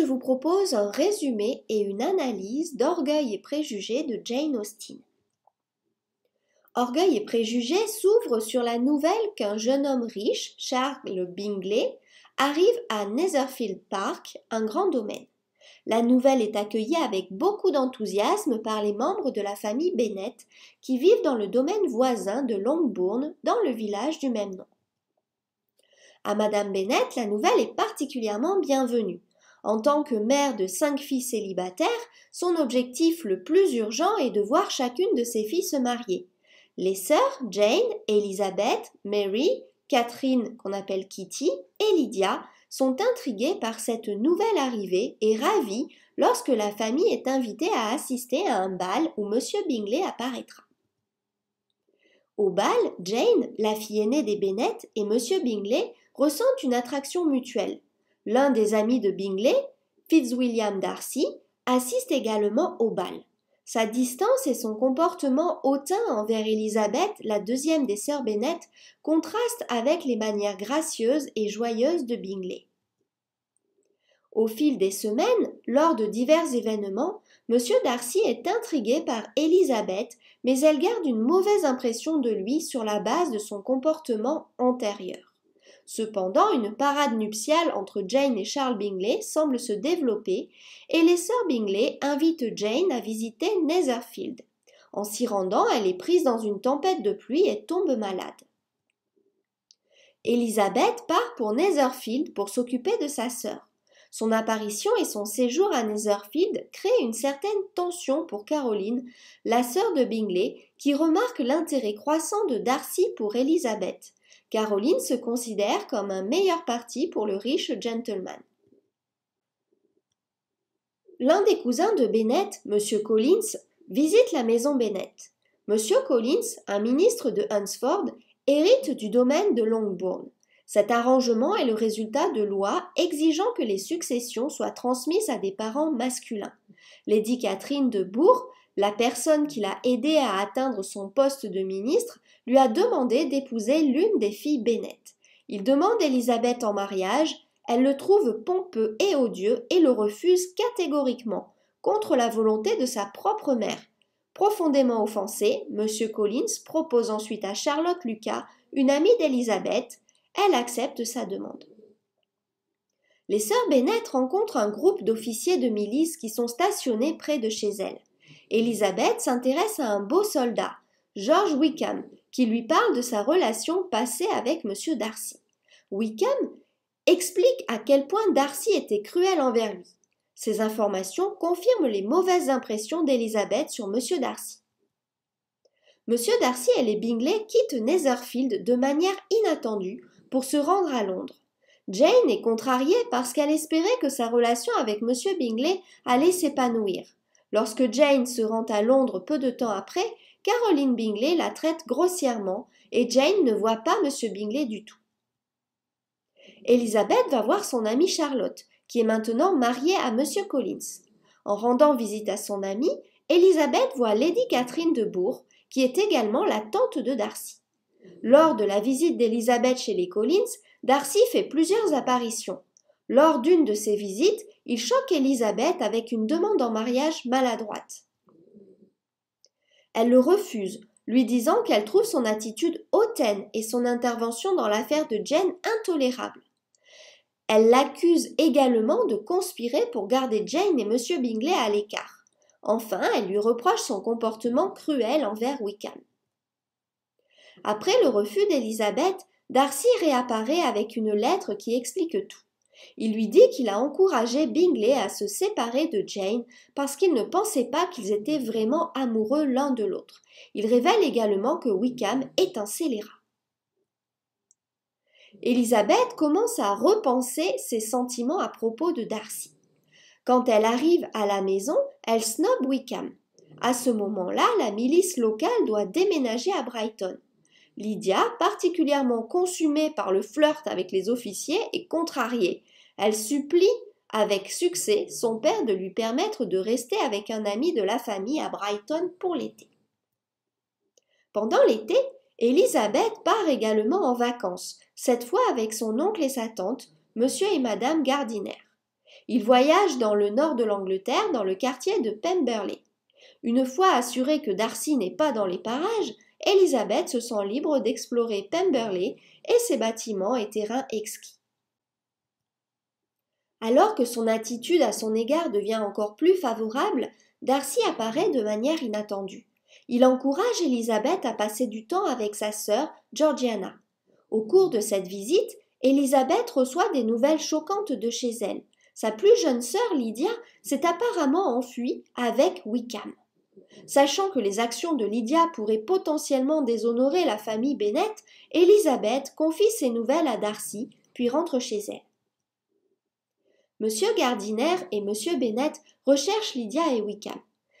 je vous propose un résumé et une analyse d'Orgueil et préjugés de Jane Austen. Orgueil et préjugés s'ouvre sur la nouvelle qu'un jeune homme riche, Charles Bingley, arrive à Netherfield Park, un grand domaine. La nouvelle est accueillie avec beaucoup d'enthousiasme par les membres de la famille Bennett qui vivent dans le domaine voisin de Longbourn, dans le village du même nom. À Madame Bennett, la nouvelle est particulièrement bienvenue. En tant que mère de cinq filles célibataires, son objectif le plus urgent est de voir chacune de ses filles se marier. Les sœurs Jane, Elizabeth, Mary, Catherine, qu'on appelle Kitty, et Lydia sont intriguées par cette nouvelle arrivée et ravies lorsque la famille est invitée à assister à un bal où M. Bingley apparaîtra. Au bal, Jane, la fille aînée des Bennett, et Monsieur Bingley ressentent une attraction mutuelle l'un des amis de Bingley, Fitzwilliam Darcy, assiste également au bal. Sa distance et son comportement hautain envers Elizabeth, la deuxième des sœurs Bennet, contrastent avec les manières gracieuses et joyeuses de Bingley. Au fil des semaines, lors de divers événements, M. Darcy est intrigué par Élisabeth, mais elle garde une mauvaise impression de lui sur la base de son comportement antérieur. Cependant, une parade nuptiale entre Jane et Charles Bingley semble se développer et les sœurs Bingley invitent Jane à visiter Netherfield. En s'y rendant, elle est prise dans une tempête de pluie et tombe malade. Elisabeth part pour Netherfield pour s'occuper de sa sœur. Son apparition et son séjour à Netherfield créent une certaine tension pour Caroline, la sœur de Bingley, qui remarque l'intérêt croissant de Darcy pour Elisabeth. Caroline se considère comme un meilleur parti pour le riche gentleman. L'un des cousins de Bennett, M. Collins, visite la maison Bennett. M. Collins, un ministre de Hunsford, hérite du domaine de Longbourn. Cet arrangement est le résultat de lois exigeant que les successions soient transmises à des parents masculins. Lady Catherine de Bourg la personne qui l'a aidé à atteindre son poste de ministre lui a demandé d'épouser l'une des filles Bennett. Il demande Elisabeth en mariage, elle le trouve pompeux et odieux et le refuse catégoriquement, contre la volonté de sa propre mère. Profondément offensé, M. Collins propose ensuite à Charlotte Lucas, une amie d'Elisabeth, elle accepte sa demande. Les sœurs Bennett rencontrent un groupe d'officiers de milice qui sont stationnés près de chez elles. Élisabeth s'intéresse à un beau soldat, George Wickham, qui lui parle de sa relation passée avec M. Darcy. Wickham explique à quel point Darcy était cruel envers lui. Ces informations confirment les mauvaises impressions d'Élisabeth sur M. Darcy. M. Darcy et les Bingley quittent Netherfield de manière inattendue pour se rendre à Londres. Jane est contrariée parce qu'elle espérait que sa relation avec M. Bingley allait s'épanouir. Lorsque Jane se rend à Londres peu de temps après, Caroline Bingley la traite grossièrement et Jane ne voit pas M. Bingley du tout. Elisabeth va voir son amie Charlotte, qui est maintenant mariée à M. Collins. En rendant visite à son amie, Elisabeth voit Lady Catherine de Bourg, qui est également la tante de Darcy. Lors de la visite d'Elisabeth chez les Collins, Darcy fait plusieurs apparitions. Lors d'une de ces visites, il choque Élisabeth avec une demande en mariage maladroite. Elle le refuse, lui disant qu'elle trouve son attitude hautaine et son intervention dans l'affaire de Jane intolérable. Elle l'accuse également de conspirer pour garder Jane et M. Bingley à l'écart. Enfin, elle lui reproche son comportement cruel envers Wickham. Après le refus d'Élisabeth, Darcy réapparaît avec une lettre qui explique tout. Il lui dit qu'il a encouragé Bingley à se séparer de Jane parce qu'il ne pensait pas qu'ils étaient vraiment amoureux l'un de l'autre. Il révèle également que Wickham est un scélérat. Elisabeth commence à repenser ses sentiments à propos de Darcy. Quand elle arrive à la maison, elle snob Wickham. À ce moment-là, la milice locale doit déménager à Brighton. Lydia, particulièrement consumée par le flirt avec les officiers, est contrariée elle supplie avec succès son père de lui permettre de rester avec un ami de la famille à Brighton pour l'été. Pendant l'été, Elisabeth part également en vacances, cette fois avec son oncle et sa tante, monsieur et madame Gardiner. Ils voyagent dans le nord de l'Angleterre, dans le quartier de Pemberley. Une fois assurée que Darcy n'est pas dans les parages, Elisabeth se sent libre d'explorer Pemberley et ses bâtiments et terrains exquis. Alors que son attitude à son égard devient encore plus favorable, Darcy apparaît de manière inattendue. Il encourage Elisabeth à passer du temps avec sa sœur Georgiana. Au cours de cette visite, Elisabeth reçoit des nouvelles choquantes de chez elle. Sa plus jeune sœur Lydia s'est apparemment enfuie avec Wickham. Sachant que les actions de Lydia pourraient potentiellement déshonorer la famille Bennett, Elisabeth confie ses nouvelles à Darcy, puis rentre chez elle. Monsieur Gardiner et M. Bennett recherchent Lydia et Wickham.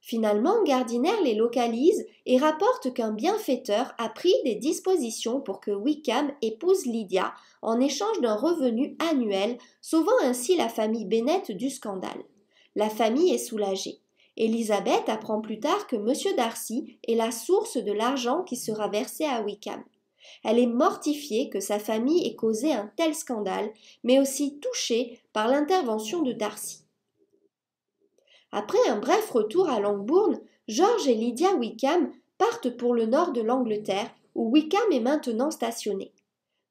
Finalement, Gardiner les localise et rapporte qu'un bienfaiteur a pris des dispositions pour que Wickham épouse Lydia en échange d'un revenu annuel, sauvant ainsi la famille Bennett du scandale. La famille est soulagée. Elisabeth apprend plus tard que M. Darcy est la source de l'argent qui sera versé à Wickham. Elle est mortifiée que sa famille ait causé un tel scandale, mais aussi touchée par l'intervention de Darcy. Après un bref retour à Longbourn, George et Lydia Wickham partent pour le nord de l'Angleterre, où Wickham est maintenant stationné.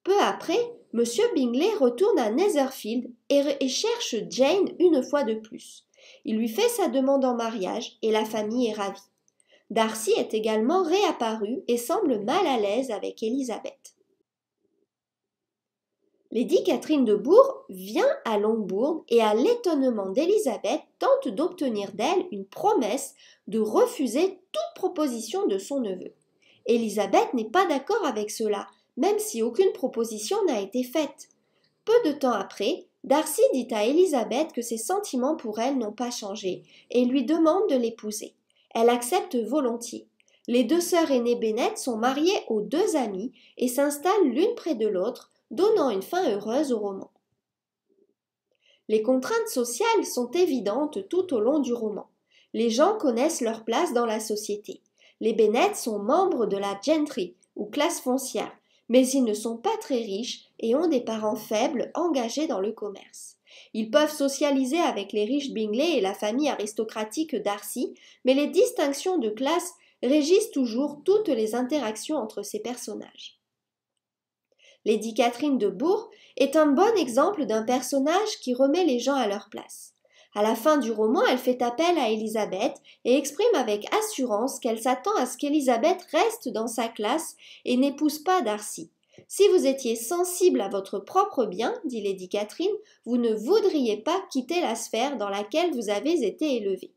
Peu après, M. Bingley retourne à Netherfield et cherche Jane une fois de plus. Il lui fait sa demande en mariage et la famille est ravie. Darcy est également réapparu et semble mal à l'aise avec Élisabeth. Lady Catherine de Bourg vient à Longbourg et à l'étonnement d'Élisabeth tente d'obtenir d'elle une promesse de refuser toute proposition de son neveu. Élisabeth n'est pas d'accord avec cela, même si aucune proposition n'a été faite. Peu de temps après, Darcy dit à Élisabeth que ses sentiments pour elle n'ont pas changé et lui demande de l'épouser. Elle accepte volontiers. Les deux sœurs aînées Bennett sont mariées aux deux amis et s'installent l'une près de l'autre, donnant une fin heureuse au roman. Les contraintes sociales sont évidentes tout au long du roman. Les gens connaissent leur place dans la société. Les Bennett sont membres de la gentry, ou classe foncière, mais ils ne sont pas très riches et ont des parents faibles engagés dans le commerce. Ils peuvent socialiser avec les riches Bingley et la famille aristocratique Darcy, mais les distinctions de classe régissent toujours toutes les interactions entre ces personnages. Lady Catherine de Bourg est un bon exemple d'un personnage qui remet les gens à leur place. À la fin du roman, elle fait appel à Elisabeth et exprime avec assurance qu'elle s'attend à ce qu'Elisabeth reste dans sa classe et n'épouse pas Darcy. Si vous étiez sensible à votre propre bien, dit Lady Catherine, vous ne voudriez pas quitter la sphère dans laquelle vous avez été élevé.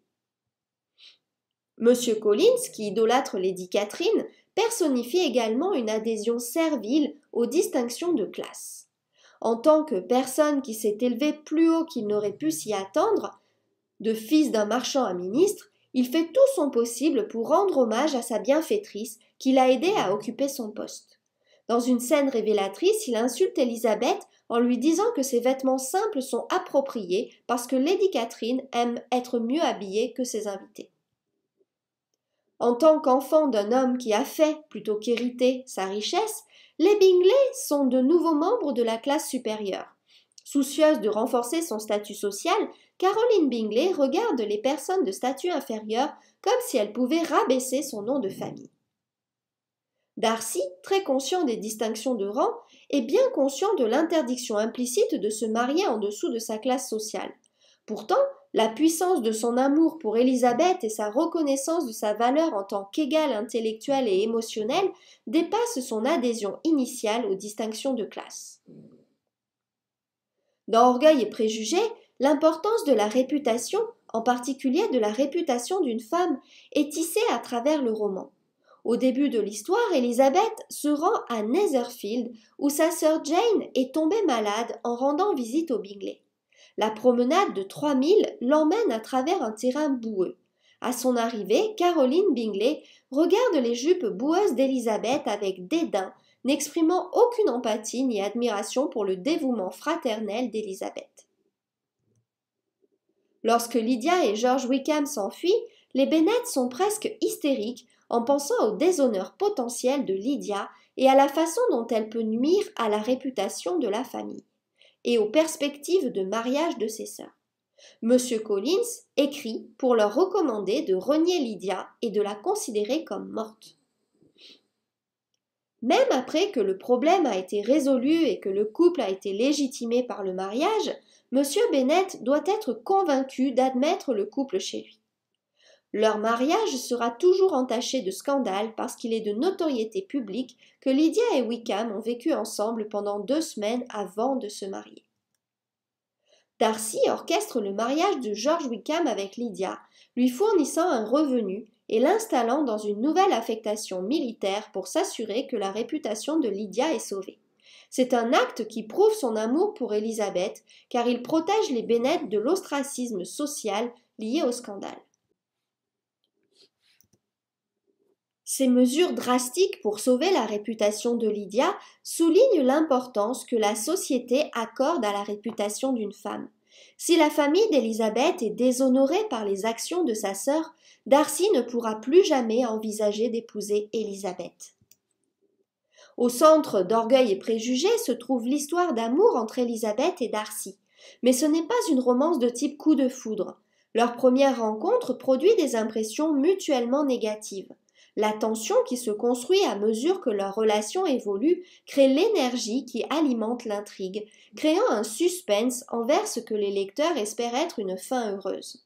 Monsieur Collins, qui idolâtre Lady Catherine, personnifie également une adhésion servile aux distinctions de classe. En tant que personne qui s'est élevée plus haut qu'il n'aurait pu s'y attendre, de fils d'un marchand à ministre, il fait tout son possible pour rendre hommage à sa bienfaitrice qui l'a aidé à occuper son poste. Dans une scène révélatrice, il insulte Elisabeth en lui disant que ses vêtements simples sont appropriés parce que Lady Catherine aime être mieux habillée que ses invités. En tant qu'enfant d'un homme qui a fait, plutôt qu'hérité, sa richesse, les Bingley sont de nouveaux membres de la classe supérieure. Soucieuse de renforcer son statut social, Caroline Bingley regarde les personnes de statut inférieur comme si elles pouvaient rabaisser son nom de famille. Darcy, très conscient des distinctions de rang, est bien conscient de l'interdiction implicite de se marier en dessous de sa classe sociale. Pourtant, la puissance de son amour pour Élisabeth et sa reconnaissance de sa valeur en tant qu'égale intellectuelle et émotionnelle dépassent son adhésion initiale aux distinctions de classe. Dans Orgueil et Préjugés, l'importance de la réputation, en particulier de la réputation d'une femme, est tissée à travers le roman. Au début de l'histoire, Elizabeth se rend à Netherfield où sa sœur Jane est tombée malade en rendant visite aux Bingley. La promenade de 3000 l'emmène à travers un terrain boueux. À son arrivée, Caroline Bingley regarde les jupes boueuses d'Elizabeth avec dédain, n'exprimant aucune empathie ni admiration pour le dévouement fraternel d'Elizabeth. Lorsque Lydia et George Wickham s'enfuient, les Bennet sont presque hystériques en pensant au déshonneur potentiel de Lydia et à la façon dont elle peut nuire à la réputation de la famille, et aux perspectives de mariage de ses sœurs. M. Collins écrit pour leur recommander de renier Lydia et de la considérer comme morte. Même après que le problème a été résolu et que le couple a été légitimé par le mariage, M. Bennett doit être convaincu d'admettre le couple chez lui. Leur mariage sera toujours entaché de scandale parce qu'il est de notoriété publique que Lydia et Wickham ont vécu ensemble pendant deux semaines avant de se marier. Darcy orchestre le mariage de George Wickham avec Lydia, lui fournissant un revenu et l'installant dans une nouvelle affectation militaire pour s'assurer que la réputation de Lydia est sauvée. C'est un acte qui prouve son amour pour Elisabeth car il protège les Bennett de l'ostracisme social lié au scandale. Ces mesures drastiques pour sauver la réputation de Lydia soulignent l'importance que la société accorde à la réputation d'une femme. Si la famille d'Elisabeth est déshonorée par les actions de sa sœur, Darcy ne pourra plus jamais envisager d'épouser Elisabeth. Au centre d'Orgueil et Préjugés se trouve l'histoire d'amour entre Elisabeth et Darcy. Mais ce n'est pas une romance de type coup de foudre. Leur première rencontre produit des impressions mutuellement négatives. La tension qui se construit à mesure que leur relation évolue crée l'énergie qui alimente l'intrigue, créant un suspense envers ce que les lecteurs espèrent être une fin heureuse.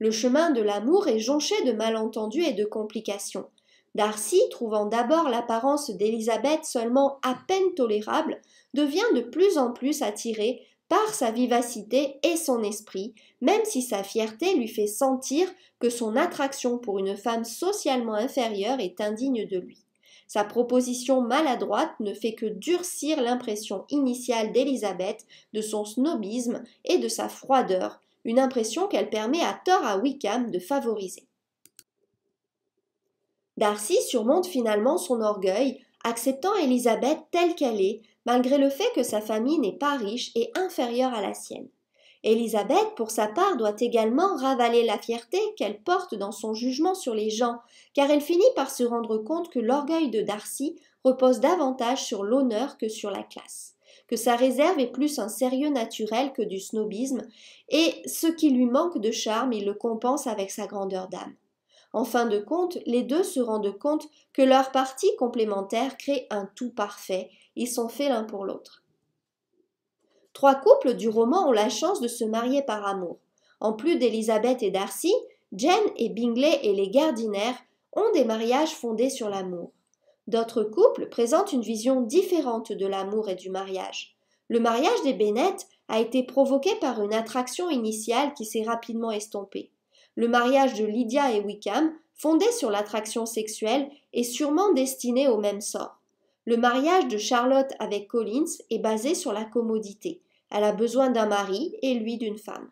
Le chemin de l'amour est jonché de malentendus et de complications. Darcy, trouvant d'abord l'apparence d'Elisabeth seulement à peine tolérable, devient de plus en plus attiré par sa vivacité et son esprit, même si sa fierté lui fait sentir que son attraction pour une femme socialement inférieure est indigne de lui. Sa proposition maladroite ne fait que durcir l'impression initiale d'Elisabeth, de son snobisme et de sa froideur, une impression qu'elle permet à tort à Wickham de favoriser. Darcy surmonte finalement son orgueil, acceptant Elisabeth telle qu'elle est, malgré le fait que sa famille n'est pas riche et inférieure à la sienne. Élisabeth, pour sa part, doit également ravaler la fierté qu'elle porte dans son jugement sur les gens, car elle finit par se rendre compte que l'orgueil de Darcy repose davantage sur l'honneur que sur la classe, que sa réserve est plus un sérieux naturel que du snobisme, et ce qui lui manque de charme, il le compense avec sa grandeur d'âme. En fin de compte, les deux se rendent compte que leur partie complémentaire crée un tout parfait ils sont faits l'un pour l'autre. Trois couples du roman ont la chance de se marier par amour. En plus d'Elizabeth et Darcy, Jane et Bingley et les Gardinaires ont des mariages fondés sur l'amour. D'autres couples présentent une vision différente de l'amour et du mariage. Le mariage des Bennett a été provoqué par une attraction initiale qui s'est rapidement estompée. Le mariage de Lydia et Wickham, fondé sur l'attraction sexuelle, est sûrement destiné au même sort. Le mariage de Charlotte avec Collins est basé sur la commodité. Elle a besoin d'un mari et lui d'une femme.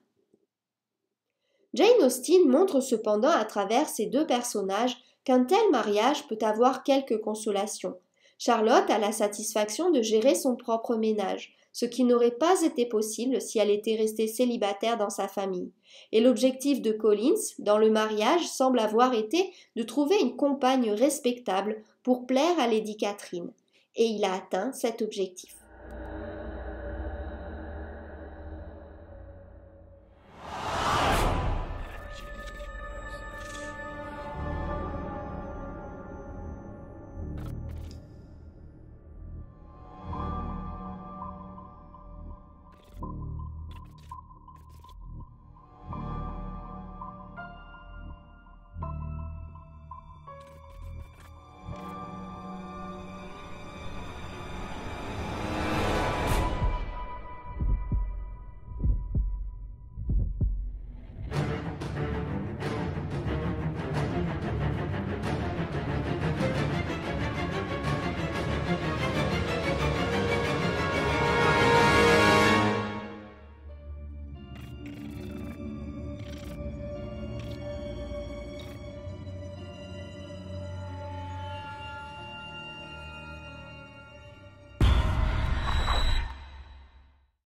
Jane Austen montre cependant à travers ces deux personnages qu'un tel mariage peut avoir quelques consolations. Charlotte a la satisfaction de gérer son propre ménage, ce qui n'aurait pas été possible si elle était restée célibataire dans sa famille. Et l'objectif de Collins, dans le mariage, semble avoir été de trouver une compagne respectable pour plaire à Lady Catherine. Et il a atteint cet objectif.